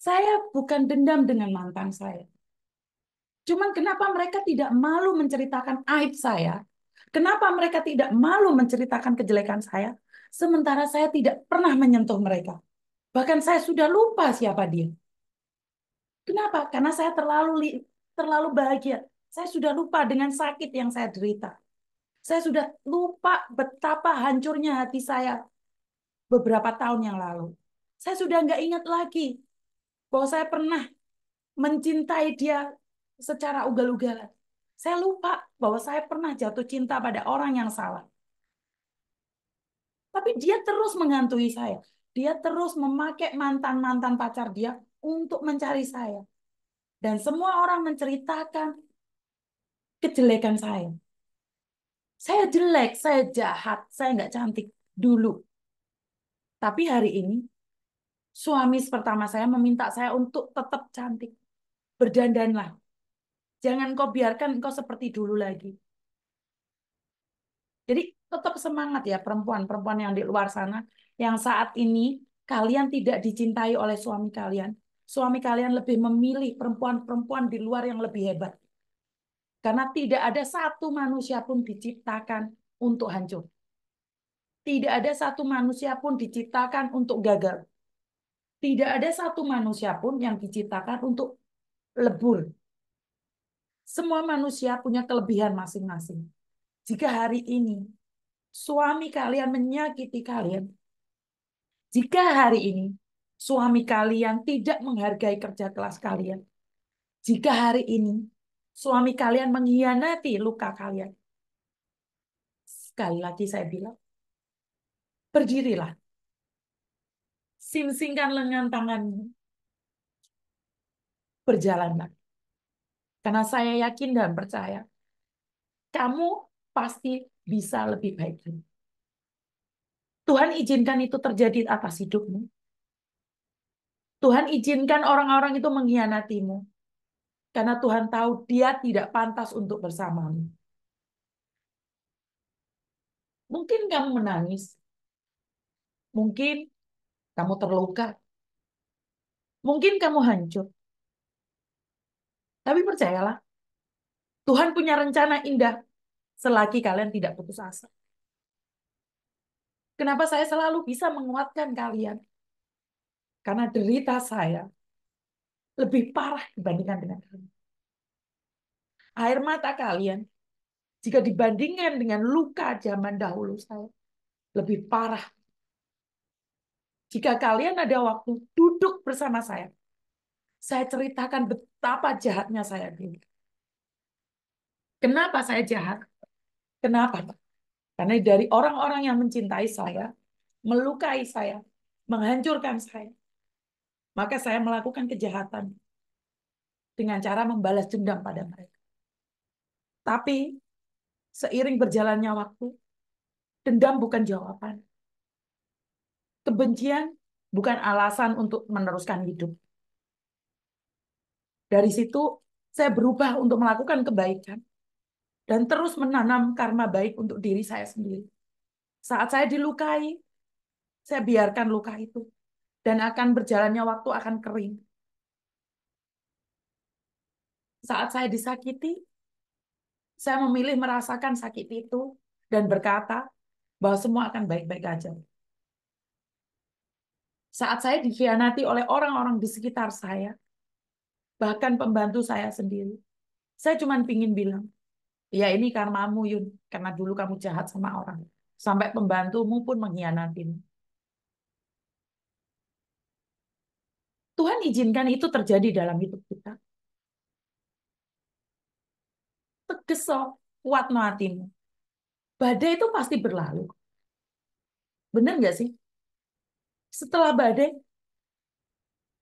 Saya bukan dendam dengan mantan saya. Cuman kenapa mereka tidak malu menceritakan aib saya? Kenapa mereka tidak malu menceritakan kejelekan saya? Sementara saya tidak pernah menyentuh mereka. Bahkan saya sudah lupa siapa dia. Kenapa? Karena saya terlalu terlalu bahagia. Saya sudah lupa dengan sakit yang saya derita. Saya sudah lupa betapa hancurnya hati saya beberapa tahun yang lalu. Saya sudah nggak ingat lagi bahwa saya pernah mencintai dia secara ugal-ugalan. Saya lupa bahwa saya pernah jatuh cinta pada orang yang salah. Tapi dia terus mengantui saya. Dia terus memakai mantan-mantan pacar dia untuk mencari saya. Dan semua orang menceritakan kejelekan saya. Saya jelek, saya jahat, saya nggak cantik dulu. Tapi hari ini suami pertama saya meminta saya untuk tetap cantik. Berdandanlah. Jangan kau biarkan kau seperti dulu lagi. Jadi tetap semangat ya perempuan-perempuan yang di luar sana yang saat ini kalian tidak dicintai oleh suami kalian. Suami kalian lebih memilih perempuan-perempuan di luar yang lebih hebat. Karena tidak ada satu manusia pun diciptakan untuk hancur. Tidak ada satu manusia pun diciptakan untuk gagal. Tidak ada satu manusia pun yang diciptakan untuk lebur. Semua manusia punya kelebihan masing-masing. Jika hari ini suami kalian menyakiti kalian, jika hari ini suami kalian tidak menghargai kerja kelas kalian, jika hari ini suami kalian mengkhianati luka kalian, sekali lagi saya bilang, berdirilah singsingkan lengan tanganmu. Berjalanlah. Karena saya yakin dan percaya, kamu pasti bisa lebih baik lagi. Tuhan izinkan itu terjadi atas hidupmu. Tuhan izinkan orang-orang itu mengkhianatimu. Karena Tuhan tahu dia tidak pantas untuk bersamamu. Mungkin kamu menangis. Mungkin kamu terluka, mungkin kamu hancur. Tapi percayalah, Tuhan punya rencana indah selagi kalian tidak putus asa. Kenapa saya selalu bisa menguatkan kalian? Karena derita saya lebih parah dibandingkan dengan kalian. Air mata kalian, jika dibandingkan dengan luka zaman dahulu saya, lebih parah jika kalian ada waktu duduk bersama saya, saya ceritakan betapa jahatnya saya dulu. Kenapa saya jahat? Kenapa? Karena dari orang-orang yang mencintai saya, melukai saya, menghancurkan saya, maka saya melakukan kejahatan dengan cara membalas dendam pada mereka. Tapi seiring berjalannya waktu, dendam bukan jawaban kebencian bukan alasan untuk meneruskan hidup. Dari situ saya berubah untuk melakukan kebaikan dan terus menanam karma baik untuk diri saya sendiri. Saat saya dilukai, saya biarkan luka itu dan akan berjalannya waktu akan kering. Saat saya disakiti, saya memilih merasakan sakit itu dan berkata bahwa semua akan baik-baik aja. Saat saya dikhianati oleh orang-orang di sekitar saya, bahkan pembantu saya sendiri, saya cuma ingin bilang, ya ini karmamu Yun, karena dulu kamu jahat sama orang. Sampai pembantumu pun mengkhianatimu. Tuhan izinkan itu terjadi dalam hidup kita. Tegeso, oh, kuat no hatimu. Badai itu pasti berlalu. Benar nggak sih? setelah badai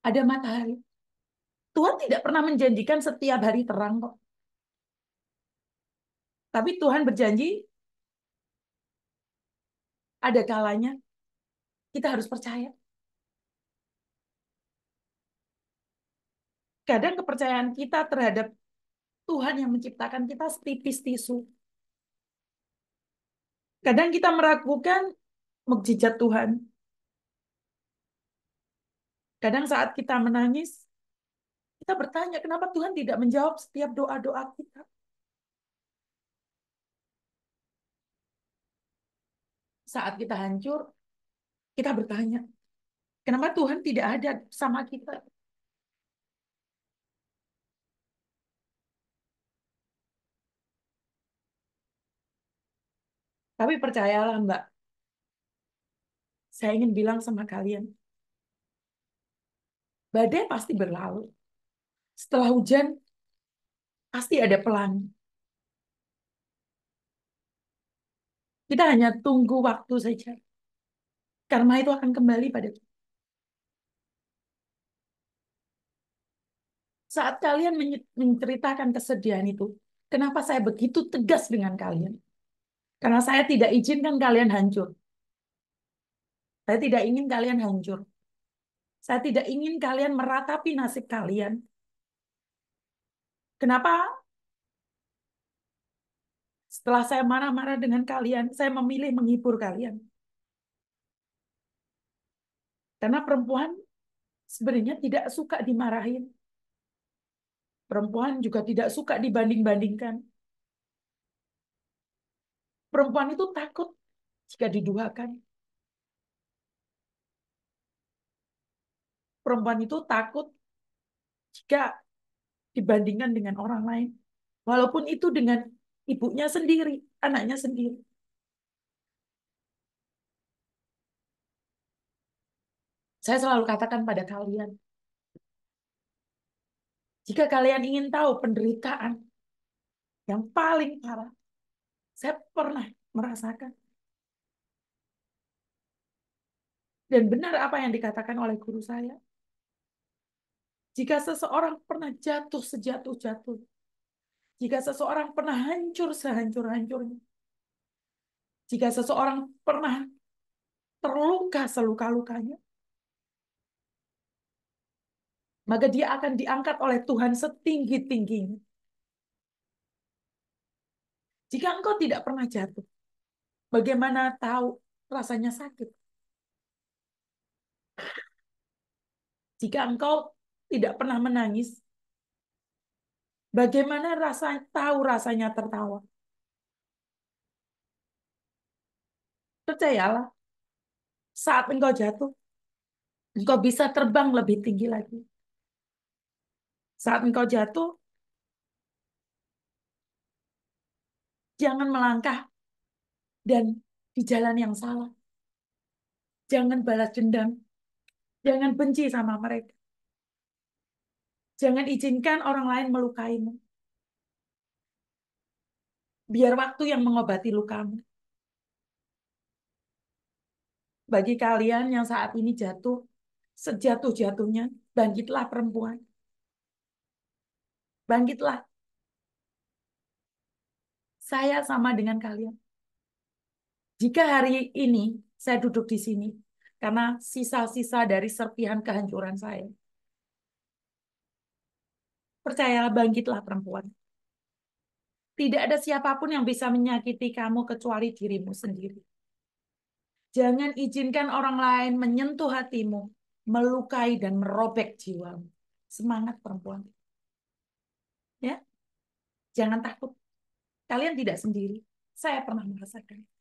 ada matahari. Tuhan tidak pernah menjanjikan setiap hari terang kok. Tapi Tuhan berjanji ada kalanya kita harus percaya. Kadang kepercayaan kita terhadap Tuhan yang menciptakan kita setipis tisu. Kadang kita meragukan mukjizat Tuhan. Kadang saat kita menangis, kita bertanya kenapa Tuhan tidak menjawab setiap doa-doa kita. Saat kita hancur, kita bertanya, kenapa Tuhan tidak ada sama kita? Tapi percayalah Mbak, saya ingin bilang sama kalian, badai pasti berlalu. Setelah hujan, pasti ada pelangi. Kita hanya tunggu waktu saja. Karma itu akan kembali pada kita. Saat kalian menceritakan kesedihan itu, kenapa saya begitu tegas dengan kalian? Karena saya tidak izinkan kalian hancur. Saya tidak ingin kalian hancur. Saya tidak ingin kalian meratapi nasib kalian. Kenapa? Setelah saya marah-marah dengan kalian, saya memilih menghibur kalian. Karena perempuan sebenarnya tidak suka dimarahin. Perempuan juga tidak suka dibanding-bandingkan. Perempuan itu takut jika diduakan. perempuan itu takut jika dibandingkan dengan orang lain. Walaupun itu dengan ibunya sendiri, anaknya sendiri. Saya selalu katakan pada kalian, jika kalian ingin tahu penderitaan yang paling parah, saya pernah merasakan. Dan benar apa yang dikatakan oleh guru saya, jika seseorang pernah jatuh sejatuh-jatuh, jika seseorang pernah hancur sehancur-hancurnya, jika seseorang pernah terluka seluka-lukanya, maka dia akan diangkat oleh Tuhan setinggi-tingginya. Jika engkau tidak pernah jatuh, bagaimana tahu rasanya sakit? Jika engkau tidak pernah menangis? Bagaimana rasa tahu rasanya tertawa? Percayalah, saat engkau jatuh, engkau bisa terbang lebih tinggi lagi. Saat engkau jatuh, jangan melangkah dan di jalan yang salah. Jangan balas dendam. Jangan benci sama mereka. Jangan izinkan orang lain melukaimu. Biar waktu yang mengobati lukamu. Bagi kalian yang saat ini jatuh, sejatuh-jatuhnya, bangkitlah perempuan. Bangkitlah. Saya sama dengan kalian. Jika hari ini saya duduk di sini, karena sisa-sisa dari serpihan kehancuran saya percayalah bangkitlah perempuan. Tidak ada siapapun yang bisa menyakiti kamu kecuali dirimu sendiri. Jangan izinkan orang lain menyentuh hatimu, melukai dan merobek jiwamu. Semangat perempuan. Ya. Jangan takut. Kalian tidak sendiri. Saya pernah merasakan.